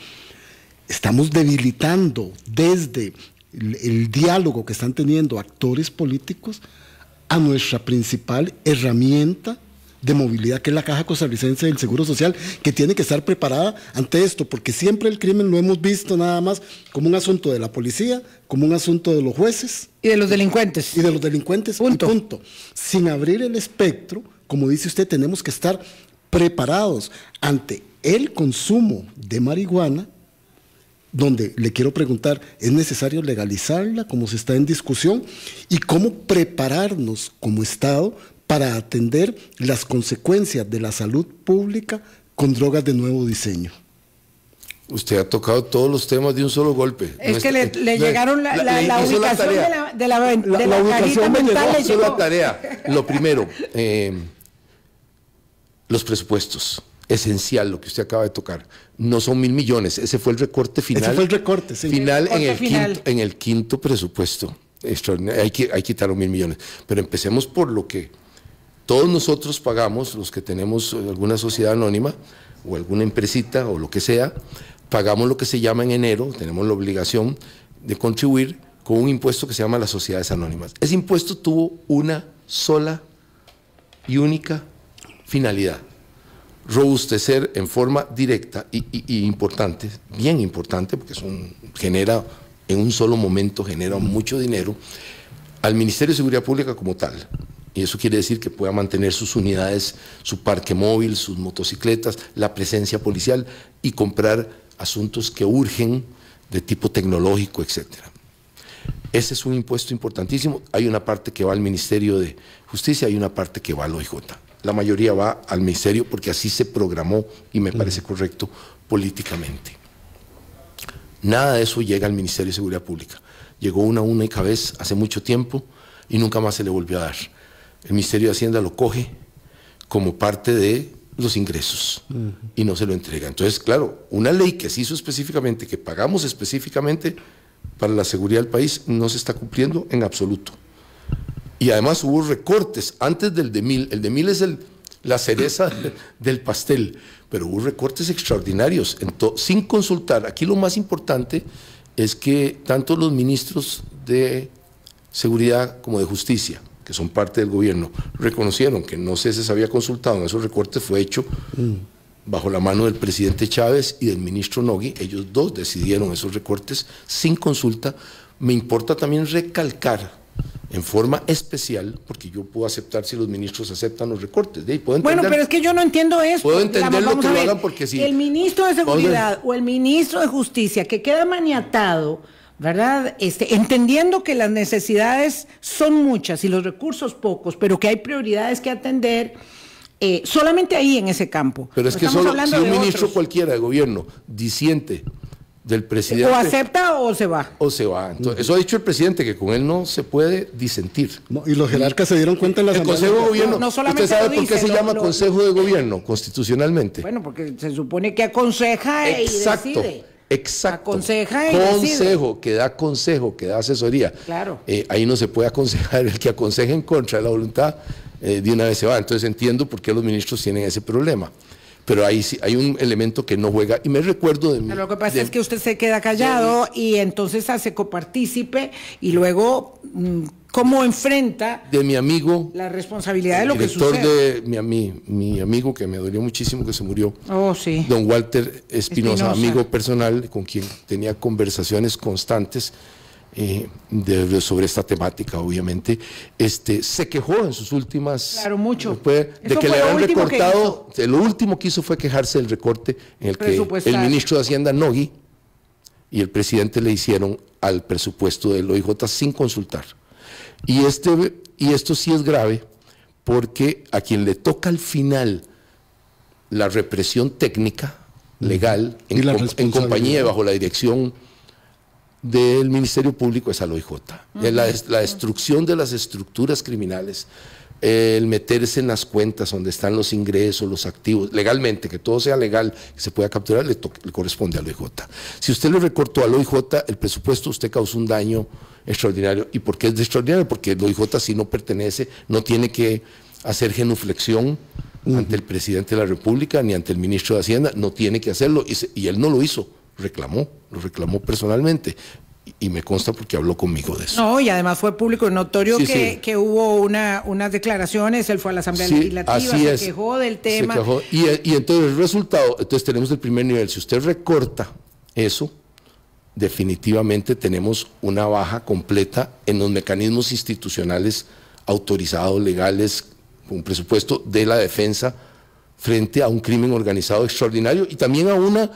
Estamos debilitando desde el diálogo que están teniendo actores políticos a nuestra principal herramienta de movilidad, que es la Caja Costarricense del Seguro Social, que tiene que estar preparada ante esto, porque siempre el crimen lo hemos visto nada más como un asunto de la policía, como un asunto de los jueces. Y de los delincuentes. Y de los delincuentes. Punto. punto. Sin abrir el espectro, como dice usted, tenemos que estar preparados ante el consumo de marihuana donde le quiero preguntar, ¿es necesario legalizarla como se está en discusión? ¿Y cómo prepararnos como Estado para atender las consecuencias de la salud pública con drogas de nuevo diseño. Usted ha tocado todos los temas de un solo golpe. Es que le, llegaron la, ubicación de la, de la, la, ubicación me llegó, le tarea. Lo primero, eh, los presupuestos. Esencial, lo que usted acaba de tocar. No son mil millones, ese fue el recorte final. Ese fue el recorte, Final, en, el Quinto, en el quinto presupuesto. Extraordinario. Hay que, hay que quitar los mil millones. Pero empecemos por lo que todos nosotros pagamos, los que tenemos eh, alguna sociedad anónima o alguna empresita o lo que sea, pagamos lo que se llama en enero, tenemos la obligación de contribuir con un impuesto que se llama las sociedades anónimas. Ese impuesto tuvo una sola y única finalidad, robustecer en forma directa y, importante, bien importante, porque es genera en un solo momento, genera mucho dinero, al Ministerio de Seguridad Pública como tal. Y eso quiere decir que pueda mantener sus unidades, su parque móvil, sus motocicletas, la presencia policial y comprar asuntos que urgen de tipo tecnológico, etc. Ese es un impuesto importantísimo. Hay una parte que va al Ministerio de Justicia, hay una parte que va al OIJ. La mayoría va al Ministerio porque así se programó y me parece correcto políticamente. Nada de eso llega al Ministerio de Seguridad Pública. Llegó una única vez hace mucho tiempo y nunca más se le volvió a dar el Ministerio de Hacienda lo coge como parte de los ingresos y no se lo entrega. Entonces, claro, una ley que se hizo específicamente, que pagamos específicamente para la seguridad del país, no se está cumpliendo en absoluto. Y además hubo recortes antes del de mil. El de mil es la cereza del pastel, pero hubo recortes extraordinarios, sin consultar. Aquí lo más importante es que tanto los ministros de Seguridad como de Justicia, que son parte del gobierno, reconocieron que no sé si se había consultado en esos recortes, fue hecho bajo la mano del presidente Chávez y del ministro Nogui. Ellos dos decidieron esos recortes sin consulta. Me importa también recalcar en forma especial, porque yo puedo aceptar si los ministros aceptan los recortes. bueno, pero es que yo no entiendo eso. Puedo entender lo que lo hagan porque si... El ministro de Seguridad o el ministro de Justicia que queda maniatado ¿verdad? Este, entendiendo que las necesidades son muchas y los recursos pocos, pero que hay prioridades que atender. Eh, solamente ahí en ese campo. Pero es que solo si un ministro cualquiera de gobierno disiente del presidente. O acepta o se va. O se va. eso ha dicho el presidente, que con él no se puede disentir. y los jerarcas se dieron cuenta en la el Consejo de Gobierno. No, ¿Usted sabe se llama Consejo de Gobierno constitucionalmente? Bueno, porque se supone que aconseja y decide. Exacto. Aconseja Consejo, que da consejo, que da asesoría. Claro. Eh, ahí no se puede aconsejar, el que aconseja en contra de la voluntad eh, de una vez se va. Entonces entiendo por qué los ministros tienen ese problema. Pero ahí sí, hay un elemento que no juega. Y me recuerdo de mí. lo que pasa es que usted se queda callado y entonces hace copartícipe y luego. Mm, cómo enfrenta de mi amigo la responsabilidad de lo que sucede. Director de mi, mi, amigo que me dolió muchísimo que se murió. Oh, Don Walter Espinosa, amigo personal con quien tenía conversaciones constantes eh, sobre esta temática, obviamente. Este se quejó en sus últimas Claro, mucho. de que le habían recortado, lo último que hizo fue quejarse del recorte en el que el ministro de Hacienda Nogui y el presidente le hicieron al presupuesto del OIJ sin consultar. Y, este, y esto sí es grave porque a quien le toca al final la represión técnica, legal, en, compañía bajo la dirección del Ministerio Público es al OIJ. la destrucción de las estructuras criminales el meterse en las cuentas donde están los ingresos, los activos, legalmente, que todo sea legal, que se pueda capturar, le, corresponde al OIJ. Si usted le recortó al OIJ el presupuesto, usted causó un daño extraordinario. ¿Y por qué es extraordinario? Porque el OIJ si no pertenece, no tiene que hacer genuflexión ante el presidente de la República ni ante el ministro de Hacienda, no tiene que hacerlo y él no lo hizo reclamó, lo reclamó personalmente y me consta porque habló conmigo de eso. No, y además fue público notorio que, que, hubo una, unas declaraciones, él fue a la Asamblea Legislativa, se quejó del tema. Y, y, entonces el resultado, entonces tenemos el primer nivel, si usted recorta eso, definitivamente tenemos una baja completa en los mecanismos institucionales autorizados, legales, un presupuesto de la defensa frente a un crimen organizado extraordinario y también a una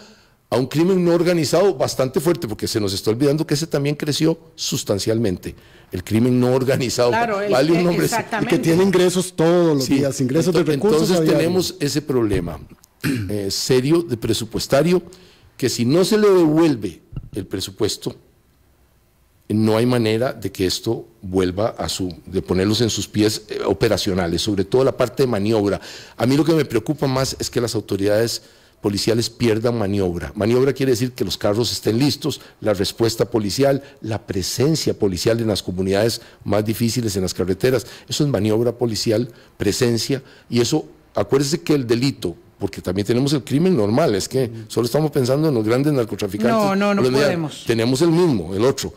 a un crimen no organizado bastante fuerte, porque se nos está olvidando que ese también creció sustancialmente. El crimen no organizado, vale un nombre, y que tiene ingresos todos los días, ingresos de recursos. Entonces tenemos ese problema eh, serio de presupuestario, que si no se le devuelve el presupuesto, no hay manera de que esto vuelva a su, de ponerlos en sus pies eh, operacionales, sobre todo la parte de maniobra. A mí lo que me preocupa más es que las autoridades policiales pierdan maniobra. Maniobra quiere decir que los carros estén listos, la respuesta policial, la presencia policial en las comunidades más difíciles, en las carreteras. Eso es maniobra policial, presencia, y eso, acuérdese que el delito porque también tenemos el crimen normal, es que solo estamos pensando en los grandes narcotraficantes. No, no, no podemos. Tenemos el mismo, el otro.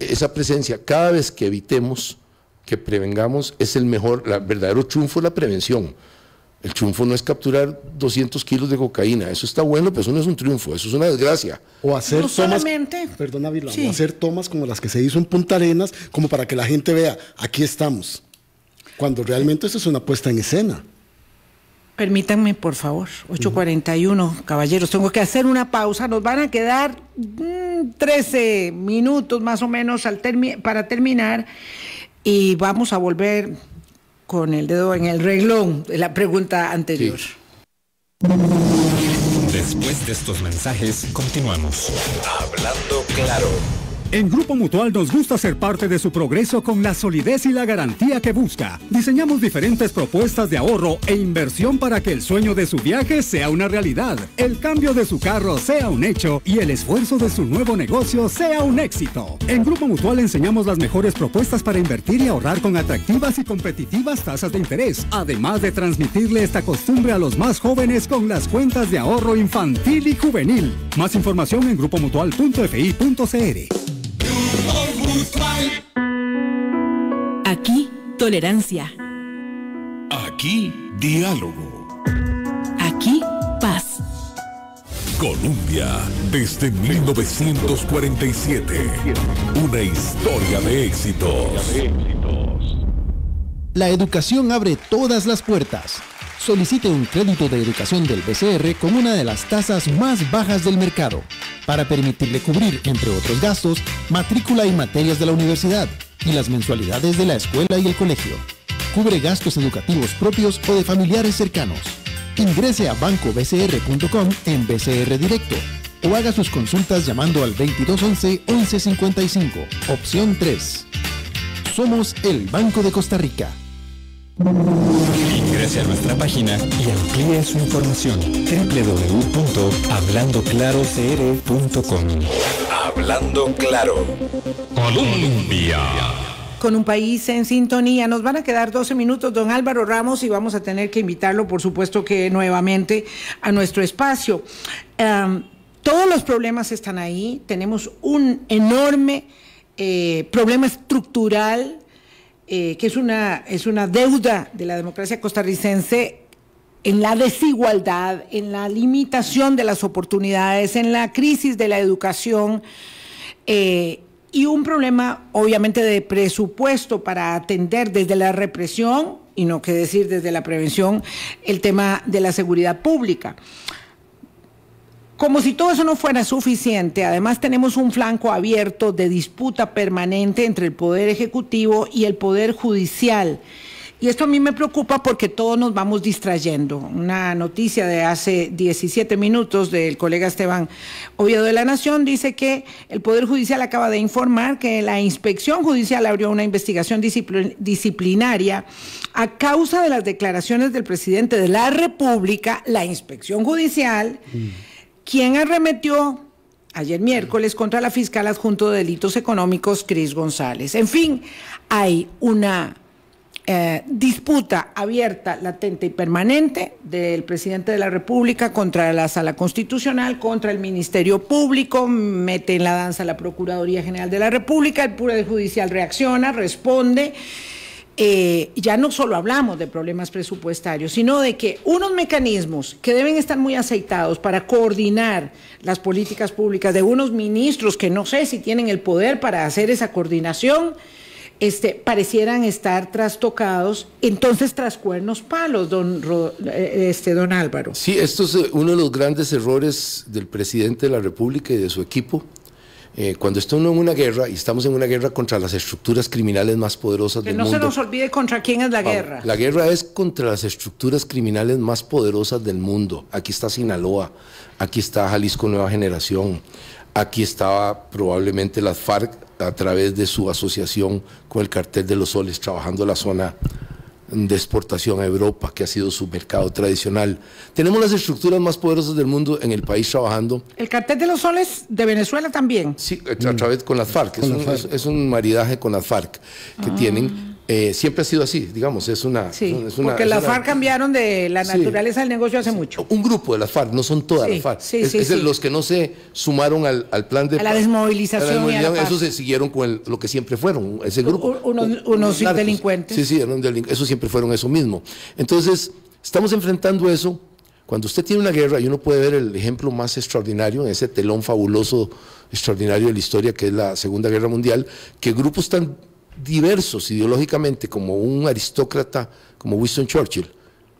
esa presencia, cada vez que evitemos, que prevengamos, es el mejor, el verdadero triunfo es la prevención. El triunfo no es capturar 200 kilos de cocaína. Eso está bueno, pero eso no es un triunfo, eso es una desgracia. O hacer tomas. Perdona, hacer tomas como las que se hizo en Punta Arenas, como para que la gente vea, aquí estamos. Cuando realmente eso es una puesta en escena. Permítanme, por favor, 8.41, caballeros, tengo que hacer una pausa. Nos van a quedar 13 mm, minutos más o menos para terminar y vamos a volver con el dedo en el reglón de la pregunta anterior. Después de estos mensajes, continuamos. Hablando claro. En Grupo Mutual nos gusta ser parte de su progreso con la solidez y la garantía que busca. Diseñamos diferentes propuestas de ahorro e inversión para que el sueño de su viaje sea una realidad, el cambio de su carro sea un hecho y el esfuerzo de su nuevo negocio sea un éxito. En Grupo Mutual enseñamos las mejores propuestas para invertir y ahorrar con atractivas y competitivas tasas de interés, además de transmitirle esta costumbre a los más jóvenes con las cuentas de ahorro infantil y juvenil. Más información en grupomutual.fi.cr. Aquí, tolerancia. Aquí, diálogo. Aquí, paz. Colombia, desde 1947. Una historia de éxitos. La educación abre todas las puertas solicite un crédito de educación del BCR con una de las tasas más bajas del mercado para permitirle cubrir, entre otros gastos, matrícula y materias de la universidad y las mensualidades de la escuela y el colegio. Cubre gastos educativos propios o de familiares cercanos. Ingrese a bancobcr.com en BCR Directo o haga sus consultas llamando al 2211-1155, opción 3. Somos el Banco de Costa Rica a nuestra página y amplíe su información. www.hablandoclarocr.com Hablando Claro. Colombia. Con un país en sintonía. Nos van a quedar 12 minutos, don Álvaro Ramos, y vamos a tener que invitarlo, por supuesto que nuevamente, a nuestro espacio. todos los problemas están ahí. Tenemos un enorme eh, problema estructural eh, que es una, es una deuda de la democracia costarricense en la desigualdad, en la limitación de las oportunidades, en la crisis de la educación eh, y un problema obviamente de presupuesto para atender desde la represión, y no que decir desde la prevención, el tema de la seguridad pública. Como si todo eso no fuera suficiente, además tenemos un flanco abierto de disputa permanente entre el Poder Ejecutivo y el Poder Judicial. Y esto a mí me preocupa porque todos nos vamos distrayendo. Una noticia de hace 17 minutos del colega Esteban Oviedo de la Nación dice que el Poder Judicial acaba de informar que la Inspección Judicial abrió una investigación disciplinaria a causa de las declaraciones del presidente de la República, la Inspección Judicial. Mm quien arremetió ayer miércoles contra la fiscal adjunto de delitos económicos, Cris González. En fin, hay una eh, disputa abierta, latente y permanente del presidente de la República contra la Sala Constitucional, contra el Ministerio Público, mete en la danza la Procuraduría General de la República, el Pura Judicial reacciona, responde. Eh, ya no solo hablamos de problemas presupuestarios, sino de que unos mecanismos que deben estar muy aceitados para coordinar las políticas públicas de unos ministros que no sé si tienen el poder para hacer esa coordinación, este, parecieran estar trastocados, entonces tras cuernos palos, don, eh, este, don Álvaro. Sí, esto es eh, uno de los grandes errores del presidente de la República y de su equipo, eh, cuando estamos en una guerra, y estamos en una guerra contra las estructuras criminales más poderosas del mundo. mundo. no se nos olvide contra quién es la guerra. La guerra es contra las estructuras criminales más poderosas del mundo. Aquí está Sinaloa, aquí está Jalisco Nueva Generación, aquí estaba probablemente las FARC a través de su asociación con el cartel de los soles trabajando la zona de exportación a Europa, que ha sido su mercado tradicional. Tenemos las estructuras más poderosas del mundo en el país trabajando. El cartel de los soles de Venezuela también. Sí, a través con las FARC. es, un, maridaje con las FARC que ah. tienen eh, siempre ha sido así, digamos, es una... Sí, es una porque las FARC cambiaron de la naturaleza del negocio hace mucho. Un grupo de las FARC, no son todas las FARC. es, es los que no se sumaron al, plan de... A la desmovilización. A esos se siguieron con lo que siempre fueron, ese grupo. unos, delincuentes. Sí, sí, esos siempre fueron eso mismo. Entonces, estamos enfrentando eso. Cuando usted tiene una guerra, y uno puede ver el ejemplo más extraordinario en ese telón fabuloso, extraordinario de la historia, que es la Segunda Guerra Mundial, que grupos tan diversos ideológicamente, como un aristócrata como Winston Churchill,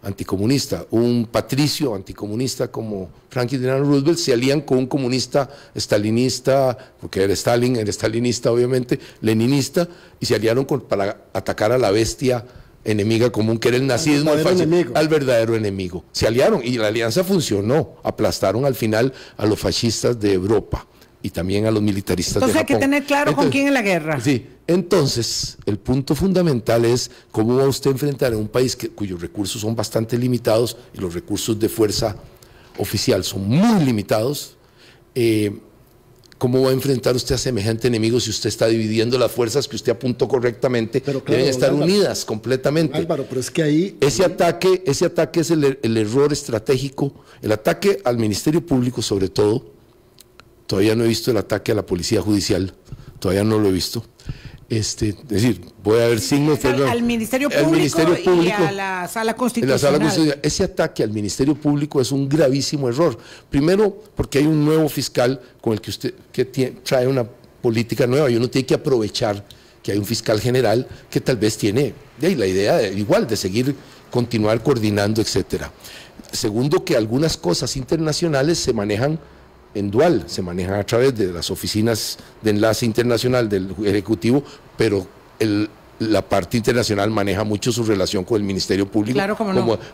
anticomunista, un patricio anticomunista como Franklin Delano Roosevelt, se alían con un comunista stalinista, porque era Stalin, era stalinista obviamente, leninista, y se aliaron para atacar a la bestia enemiga común que era el nazismo, al verdadero, enemigo. Se aliaron y la alianza funcionó, aplastaron al final a los fascistas de Europa y también a los militaristas. Entonces de Japón. hay que tener claro con quién es la guerra. Sí, entonces el punto fundamental es cómo va usted a enfrentar a un país que, cuyos recursos son bastante limitados y los recursos de fuerza oficial son muy limitados. Eh, ¿Cómo va a enfrentar usted a semejante enemigo si usted está dividiendo las fuerzas que usted apuntó correctamente? Pero deben estar unidas completamente. Álvaro, pero es que ahí... Ese ataque, ese ataque es el, el error estratégico, el ataque al Ministerio Público sobre todo, Todavía no he visto el ataque a la policía judicial, todavía no lo he visto. Este, es decir, voy a ver signos al, Ministerio Público, Ministerio Público y a la Sala Constitucional. Ese ataque al Ministerio Público es un gravísimo error. Primero, porque hay un nuevo fiscal con el que usted que trae una política nueva y uno tiene que aprovechar que hay un fiscal general que tal vez tiene y la idea igual de seguir continuar coordinando, etcétera. Segundo, que algunas cosas internacionales se manejan en dual, se manejan a través de las oficinas de enlace internacional del Ejecutivo, pero el, la parte internacional maneja mucho su relación con el Ministerio Público,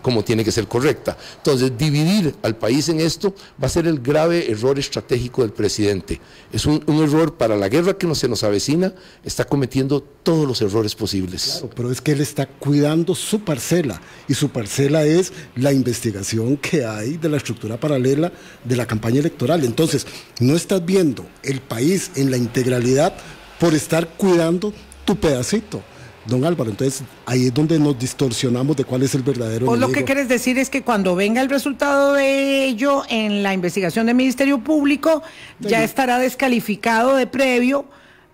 como, tiene que ser correcta. Entonces, dividir al país en esto va a ser el grave error estratégico del presidente. Es un, error para la guerra que no se nos avecina, está cometiendo todos los errores posibles. Claro, pero es que él está cuidando su parcela, y su parcela es la investigación que hay de la estructura paralela de la campaña electoral. Entonces, no estás viendo el país en la integralidad por estar cuidando tu pedacito. Don Álvaro, entonces ahí es donde nos distorsionamos de cuál es el verdadero. O lo que quieres decir es que cuando venga el resultado de ello en la investigación del Ministerio Público, ya estará descalificado de previo,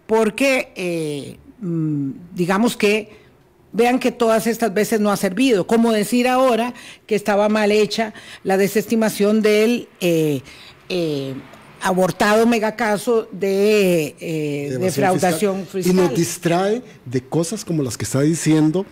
porque eh, mm, digamos que vean que todas estas veces no ha servido. Como decir ahora que estaba mal hecha la desestimación del. Eh, eh, abortado megacaso de, eh, defraudación Y nos distrae de cosas como las que está diciendo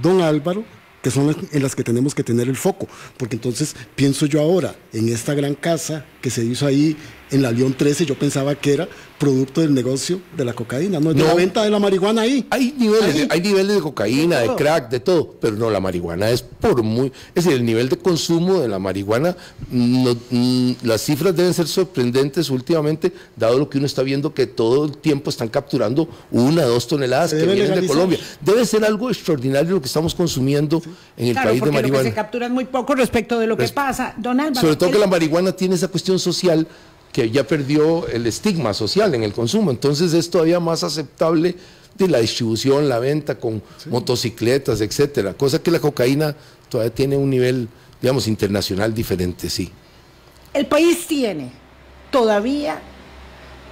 don Álvaro, que son en las que tenemos que tener el foco, porque entonces pienso yo ahora en esta gran casa que se hizo ahí en la León 13 yo pensaba que era producto del negocio de la cocaína, no, de la venta de la marihuana ahí. Hay niveles, hay niveles de cocaína, de crack, de todo, pero no, la marihuana es por muy, es decir, el nivel de consumo de la marihuana, mm, las cifras deben ser sorprendentes últimamente, dado lo que uno está viendo que todo el tiempo están capturando una, dos toneladas que vienen de Colombia. Debe ser algo extraordinario lo que estamos consumiendo en el país de marihuana. Lo se capturan muy poco respecto de lo que pasa, Don Sobre todo que la marihuana tiene esa cuestión social que ya perdió el estigma social en el consumo. Entonces es todavía más aceptable de la distribución, la venta con motocicletas, etcétera. Cosa que la cocaína todavía tiene un nivel, digamos, internacional diferente, sí. El país tiene todavía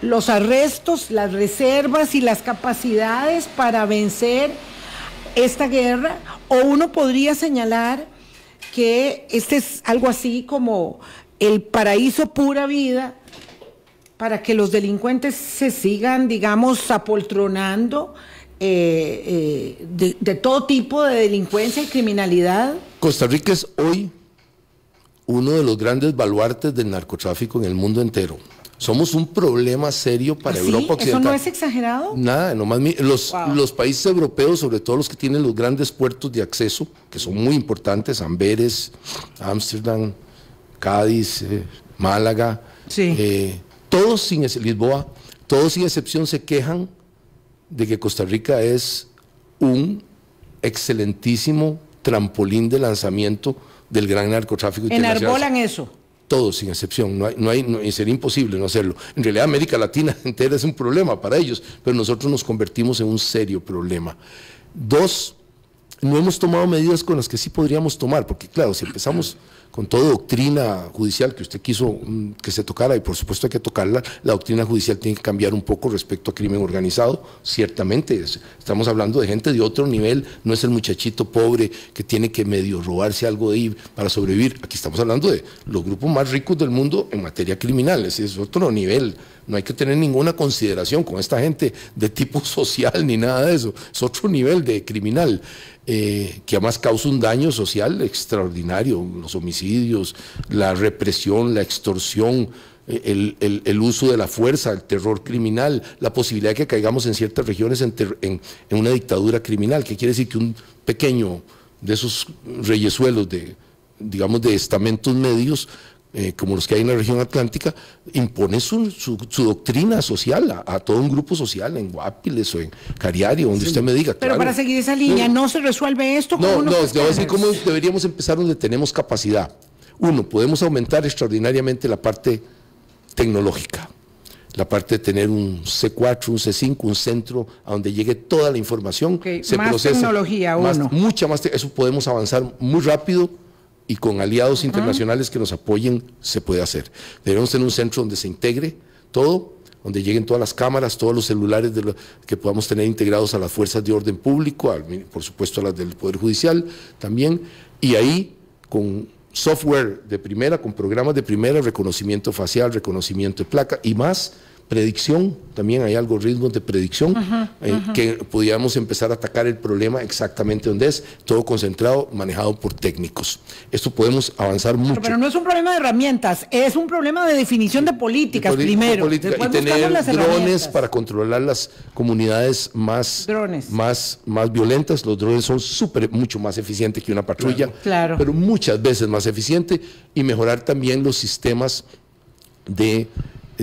los arrestos, las reservas y las capacidades para vencer esta guerra, o uno podría señalar que este es algo así como el paraíso pura vida para que los delincuentes se sigan, digamos, apoltronando eh, eh, de, todo tipo de delincuencia y criminalidad? Costa Rica es hoy uno de los grandes baluartes del narcotráfico en el mundo entero. Somos un problema serio para ¿Ah, Europa Occidental. ¿Eso no es exagerado? Nada, nomás los, países europeos, sobre todo los que tienen los grandes puertos de acceso, que son muy importantes, Amberes, Ámsterdam, Cádiz, eh, Málaga, sí todos sin Lisboa, todos sin excepción se quejan de que Costa Rica es un excelentísimo trampolín de lanzamiento del gran narcotráfico internacional. Enarbolan eso. Todos, sin excepción, no hay, sería imposible no hacerlo. En realidad América Latina entera es un problema para ellos, pero nosotros nos convertimos en un serio problema. Dos, no hemos tomado medidas con las que sí podríamos tomar, porque claro, si empezamos con toda doctrina judicial que usted quiso mm, que se tocara, y por supuesto hay que tocarla, la doctrina judicial tiene que cambiar un poco respecto a crimen organizado, ciertamente, estamos hablando de gente de otro nivel, no es el muchachito pobre que tiene que medio robarse algo de ahí para sobrevivir, aquí estamos hablando de los grupos más ricos del mundo en materia criminal, es otro nivel, no hay que tener ninguna consideración con esta gente de tipo social ni nada de eso. Es otro nivel de criminal eh, que además causa un daño social extraordinario. Los homicidios, la represión, la extorsión, eh, el, uso de la fuerza, el terror criminal, la posibilidad de que caigamos en ciertas regiones en, en una dictadura criminal, que quiere decir que un pequeño de esos reyesuelos de digamos de estamentos medios eh, como los que hay en la región atlántica, impone su, doctrina social a, todo un grupo social, en Guapiles o en Cariario, donde usted me diga. Pero para seguir esa línea, no, se resuelve esto? No, no, es decir cómo deberíamos empezar donde tenemos capacidad. Uno, podemos aumentar extraordinariamente la parte tecnológica, la parte de tener un C4, un C5, un centro a donde llegue toda la información. que se más tecnología, uno. Mucha más, eso podemos avanzar muy rápido y con aliados internacionales que nos apoyen se puede hacer. Debemos tener un centro donde se integre todo, donde lleguen todas las cámaras, todos los celulares que podamos tener integrados a las fuerzas de orden público, por supuesto a las del Poder Judicial también, y ahí con software de primera, con programas de primera, reconocimiento facial, reconocimiento de placa y más, predicción, también hay algoritmos de predicción eh, que podíamos empezar a atacar el problema exactamente donde es, todo concentrado, manejado por técnicos. Esto podemos avanzar mucho. Pero, no es un problema de herramientas, es un problema de definición de políticas primero. y tener drones para controlar las comunidades más, más, más violentas. Los drones son súper, mucho más eficientes que una patrulla, pero muchas veces más eficiente y mejorar también los sistemas de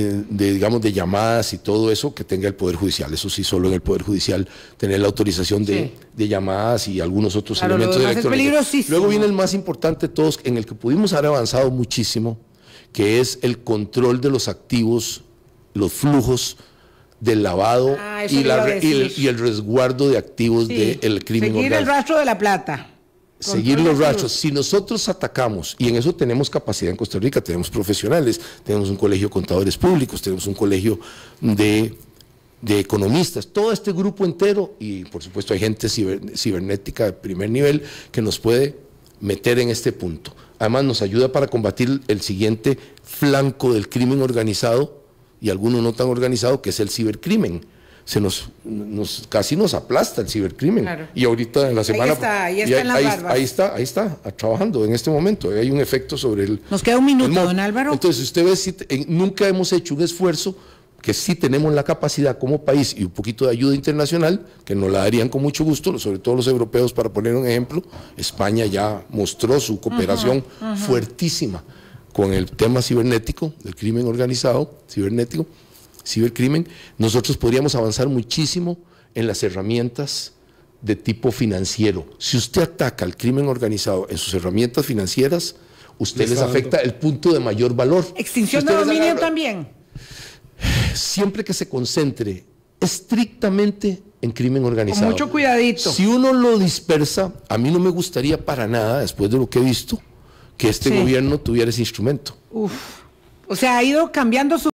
eh, de, digamos, de llamadas y todo eso que tenga el Poder Judicial. Eso sí, solo en el Poder Judicial tener la autorización de, llamadas y algunos otros claro, elementos electrónicos. Luego viene el más importante de todos, en el que pudimos haber avanzado muchísimo, que es el control de los activos, los flujos del lavado ah, y, la, y, el, resguardo de activos del crimen Seguir organizado. el rastro de la plata seguir los rachos. Si nosotros atacamos, y en eso tenemos capacidad en Costa Rica, tenemos profesionales, tenemos un colegio de contadores públicos, tenemos un colegio de, economistas, todo este grupo entero, y por supuesto hay gente cibernética de primer nivel que nos puede meter en este punto. Además nos ayuda para combatir el siguiente flanco del crimen organizado y alguno no tan organizado, que es el cibercrimen se nos, casi nos aplasta el cibercrimen. Y ahorita en la semana. Ahí está, ahí está, en ahí, está, ahí está, trabajando en este momento. Hay un efecto sobre el. Nos queda un minuto, don Álvaro. Entonces, usted ve, nunca hemos hecho un esfuerzo que sí tenemos la capacidad como país y un poquito de ayuda internacional, que nos la darían con mucho gusto, sobre todo los europeos, para poner un ejemplo, España ya mostró su cooperación fuertísima con el tema cibernético, del crimen organizado cibernético, cibercrimen, nosotros podríamos avanzar muchísimo en las herramientas de tipo financiero. Si usted ataca al crimen organizado en sus herramientas financieras, usted les, afecta el punto de mayor valor. Extinción de dominio también. Siempre que se concentre estrictamente en crimen organizado. Con mucho cuidadito. Si uno lo dispersa, a mí no me gustaría para nada, después de lo que he visto, que este gobierno tuviera ese instrumento. Uf. O sea, ha ido cambiando su...